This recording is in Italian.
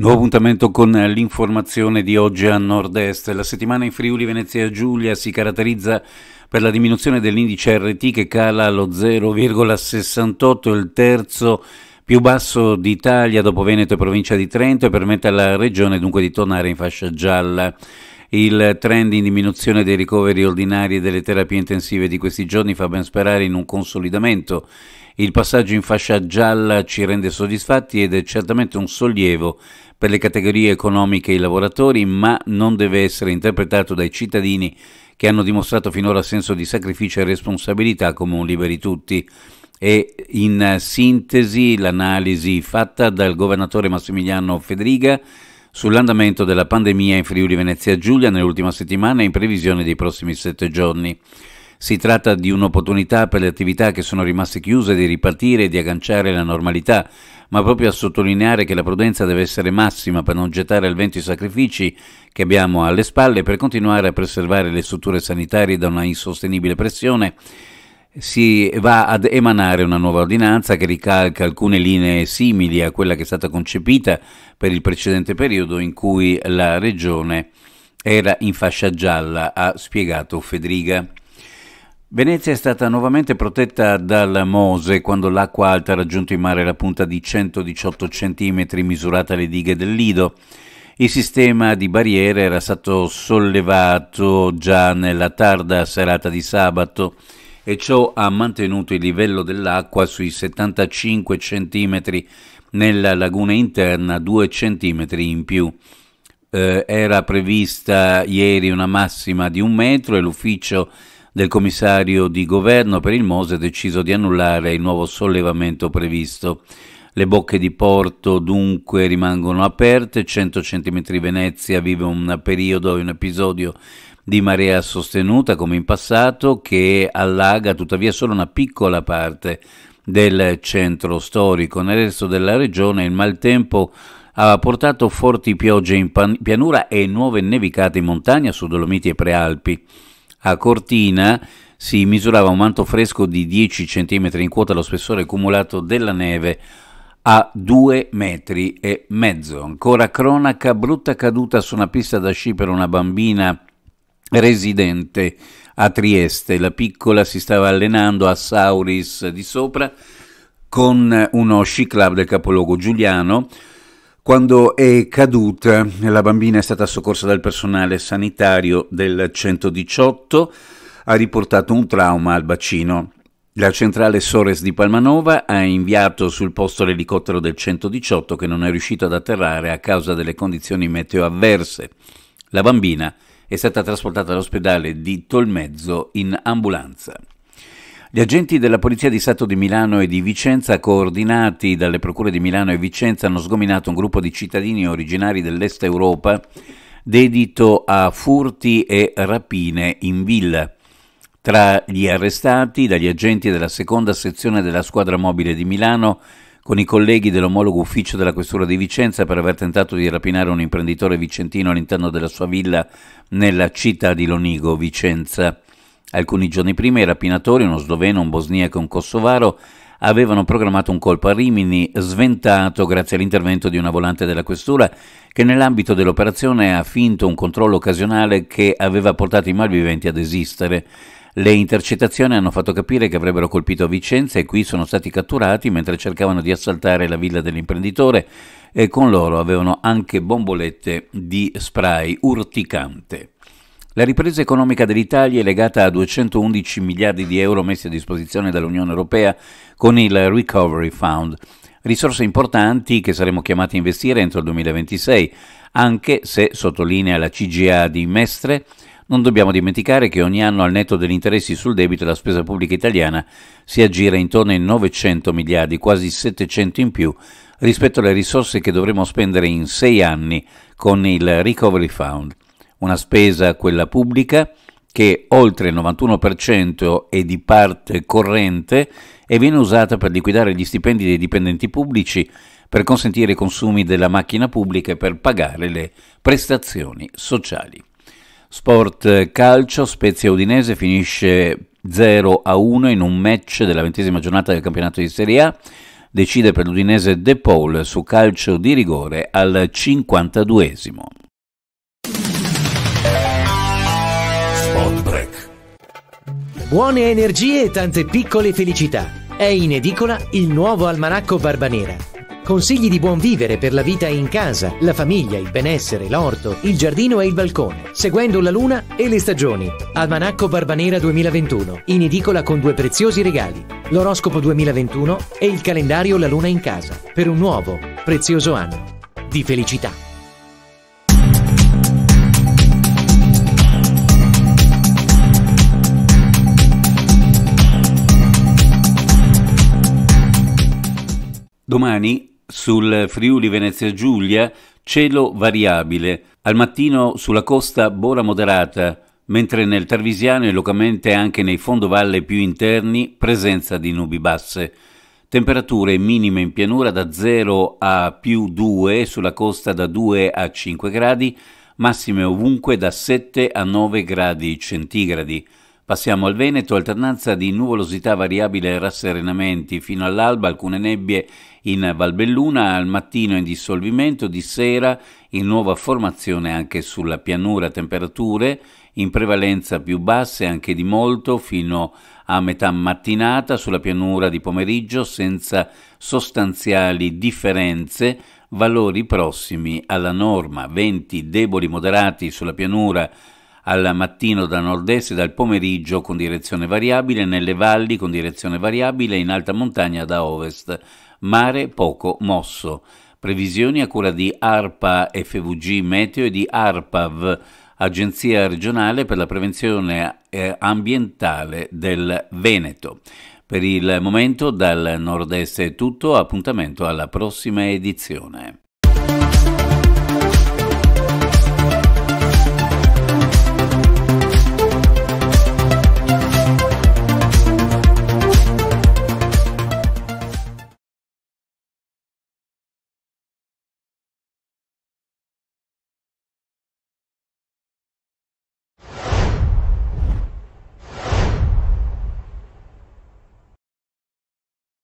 Nuovo appuntamento con eh, l'informazione di oggi a nord-est. La settimana in Friuli Venezia Giulia si caratterizza per la diminuzione dell'indice RT che cala allo 0,68, il terzo più basso d'Italia dopo Veneto e provincia di Trento e permette alla regione dunque di tornare in fascia gialla. Il trend in diminuzione dei ricoveri ordinari e delle terapie intensive di questi giorni fa ben sperare in un consolidamento. Il passaggio in fascia gialla ci rende soddisfatti ed è certamente un sollievo per le categorie economiche e i lavoratori, ma non deve essere interpretato dai cittadini che hanno dimostrato finora senso di sacrificio e responsabilità come un liberi tutti. E in sintesi l'analisi fatta dal governatore Massimiliano Federica sull'andamento della pandemia in Friuli Venezia Giulia nell'ultima settimana in previsione dei prossimi sette giorni. Si tratta di un'opportunità per le attività che sono rimaste chiuse di ripartire e di agganciare la normalità, ma proprio a sottolineare che la prudenza deve essere massima per non gettare al vento i sacrifici che abbiamo alle spalle per continuare a preservare le strutture sanitarie da una insostenibile pressione si va ad emanare una nuova ordinanza che ricalca alcune linee simili a quella che è stata concepita per il precedente periodo in cui la regione era in fascia gialla, ha spiegato Fedriga. Venezia è stata nuovamente protetta dal Mose quando l'acqua alta ha raggiunto in mare la punta di 118 cm misurata alle dighe del Lido. Il sistema di barriere era stato sollevato già nella tarda serata di sabato e ciò ha mantenuto il livello dell'acqua sui 75 cm nella laguna interna 2 cm in più. Eh, era prevista ieri una massima di un metro e l'ufficio del commissario di governo per il Mose ha deciso di annullare il nuovo sollevamento previsto. Le bocche di porto dunque rimangono aperte, 100 cm Venezia vive un periodo e un episodio di marea sostenuta come in passato che allaga tuttavia solo una piccola parte del centro storico. Nel resto della regione il maltempo ha portato forti piogge in pianura e nuove nevicate in montagna su Dolomiti e Prealpi. A Cortina si misurava un manto fresco di 10 cm in quota lo spessore cumulato della neve a 2 metri e mezzo. Ancora cronaca, brutta caduta su una pista da sci per una bambina residente a Trieste. La piccola si stava allenando a Sauris di sopra con uno sci club del capoluogo Giuliano quando è caduta, la bambina è stata soccorsa dal personale sanitario del 118, ha riportato un trauma al bacino. La centrale Sores di Palmanova ha inviato sul posto l'elicottero del 118 che non è riuscito ad atterrare a causa delle condizioni meteo avverse. La bambina è stata trasportata all'ospedale di Tolmezzo in ambulanza. Gli agenti della Polizia di Stato di Milano e di Vicenza, coordinati dalle procure di Milano e Vicenza, hanno sgominato un gruppo di cittadini originari dell'Est Europa dedito a furti e rapine in villa. Tra gli arrestati, dagli agenti della seconda sezione della squadra mobile di Milano, con i colleghi dell'omologo ufficio della Questura di Vicenza per aver tentato di rapinare un imprenditore vicentino all'interno della sua villa nella città di Lonigo, Vicenza. Alcuni giorni prima i rapinatori, uno sloveno, un bosniaco e un kosovaro, avevano programmato un colpo a Rimini sventato grazie all'intervento di una volante della questura che nell'ambito dell'operazione ha finto un controllo occasionale che aveva portato i malviventi ad esistere. Le intercettazioni hanno fatto capire che avrebbero colpito Vicenza e qui sono stati catturati mentre cercavano di assaltare la villa dell'imprenditore e con loro avevano anche bombolette di spray urticante. La ripresa economica dell'Italia è legata a 211 miliardi di euro messi a disposizione dall'Unione Europea con il Recovery Fund, risorse importanti che saremo chiamati a investire entro il 2026, anche se, sottolinea la CGA di Mestre, non dobbiamo dimenticare che ogni anno al netto degli interessi sul debito la spesa pubblica italiana si aggira intorno ai 900 miliardi, quasi 700 in più rispetto alle risorse che dovremo spendere in sei anni con il Recovery Fund una spesa, quella pubblica, che oltre il 91% è di parte corrente e viene usata per liquidare gli stipendi dei dipendenti pubblici, per consentire i consumi della macchina pubblica e per pagare le prestazioni sociali. Sport eh, calcio, Spezia Udinese finisce 0 a 1 in un match della ventesima giornata del campionato di Serie A. Decide per l'Udinese De Paul su calcio di rigore al 52esimo. buone energie e tante piccole felicità. È in edicola il nuovo almanacco Barbanera. Consigli di buon vivere per la vita in casa, la famiglia, il benessere, l'orto, il giardino e il balcone, seguendo la luna e le stagioni. Almanacco Barbanera 2021, in edicola con due preziosi regali, l'oroscopo 2021 e il calendario La luna in casa, per un nuovo, prezioso anno di felicità. Domani sul Friuli Venezia Giulia cielo variabile, al mattino sulla costa bola moderata, mentre nel Tarvisiano e locamente anche nei fondovalle più interni presenza di nubi basse. Temperature minime in pianura da 0 a più 2, sulla costa da 2 a 5 gradi, massime ovunque da 7 a 9 gradi centigradi. Passiamo al Veneto, alternanza di nuvolosità variabile e rasserenamenti, fino all'alba alcune nebbie in Valbelluna, al mattino in dissolvimento, di sera in nuova formazione anche sulla pianura, temperature in prevalenza più basse anche di molto fino a metà mattinata, sulla pianura di pomeriggio senza sostanziali differenze, valori prossimi alla norma, venti deboli moderati sulla pianura al mattino da nord-est e dal pomeriggio con direzione variabile, nelle valli con direzione variabile e in alta montagna da ovest. Mare poco mosso. Previsioni a cura di ARPA FVG Meteo e di ARPAV, Agenzia regionale per la prevenzione eh, ambientale del Veneto. Per il momento dal nord-est è tutto, appuntamento alla prossima edizione.